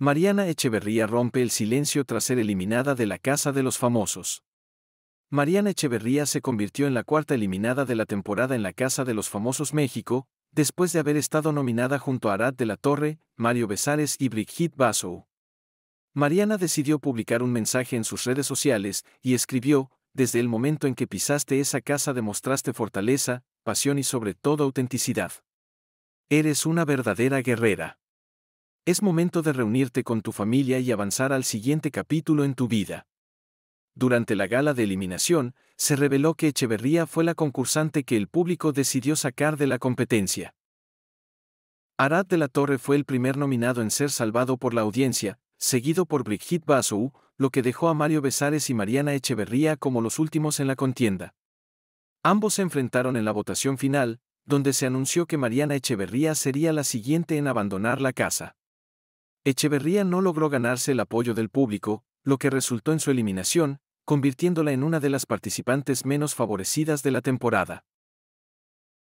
Mariana Echeverría rompe el silencio tras ser eliminada de la Casa de los Famosos. Mariana Echeverría se convirtió en la cuarta eliminada de la temporada en la Casa de los Famosos México, después de haber estado nominada junto a Arad de la Torre, Mario Besares y Brigitte Basso. Mariana decidió publicar un mensaje en sus redes sociales y escribió, desde el momento en que pisaste esa casa demostraste fortaleza, pasión y sobre todo autenticidad. Eres una verdadera guerrera. Es momento de reunirte con tu familia y avanzar al siguiente capítulo en tu vida. Durante la gala de eliminación, se reveló que Echeverría fue la concursante que el público decidió sacar de la competencia. Arad de la Torre fue el primer nominado en ser salvado por la audiencia, seguido por Brigitte Basou, lo que dejó a Mario Besares y Mariana Echeverría como los últimos en la contienda. Ambos se enfrentaron en la votación final, donde se anunció que Mariana Echeverría sería la siguiente en abandonar la casa. Echeverría no logró ganarse el apoyo del público, lo que resultó en su eliminación, convirtiéndola en una de las participantes menos favorecidas de la temporada.